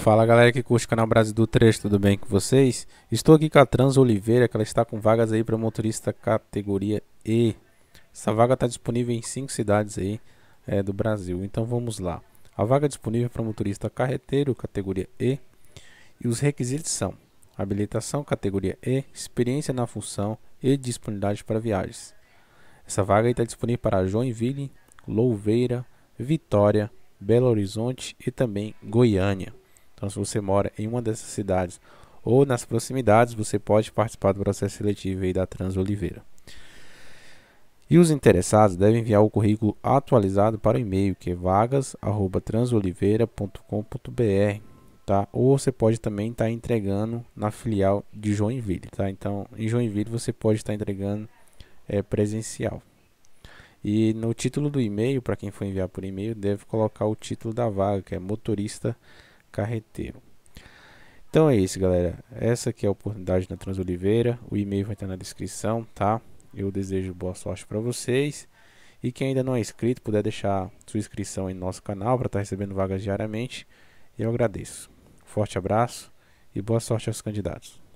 Fala galera que curte o canal Brasil do Trecho, tudo bem com vocês? Estou aqui com a Trans Oliveira, que ela está com vagas aí para motorista categoria E. Essa vaga está disponível em 5 cidades aí é, do Brasil, então vamos lá. A vaga é disponível para motorista carreteiro, categoria E, e os requisitos são habilitação, categoria E, experiência na função e disponibilidade para viagens. Essa vaga está disponível para Joinville, Louveira, Vitória, Belo Horizonte e também Goiânia. Então, se você mora em uma dessas cidades ou nas proximidades, você pode participar do processo seletivo aí da Trans Oliveira. E os interessados devem enviar o currículo atualizado para o e-mail que é vagas@transoliveira.com.br, tá? Ou você pode também estar tá entregando na filial de Joinville, tá? Então, em Joinville você pode estar tá entregando é, presencial. E no título do e-mail, para quem for enviar por e-mail, deve colocar o título da vaga, que é motorista carreteiro. Então é isso, galera. Essa aqui é a oportunidade da Transoliveira. O e-mail vai estar na descrição, tá? Eu desejo boa sorte para vocês. E quem ainda não é inscrito, puder deixar sua inscrição em nosso canal para estar tá recebendo vagas diariamente. Eu agradeço. Forte abraço e boa sorte aos candidatos.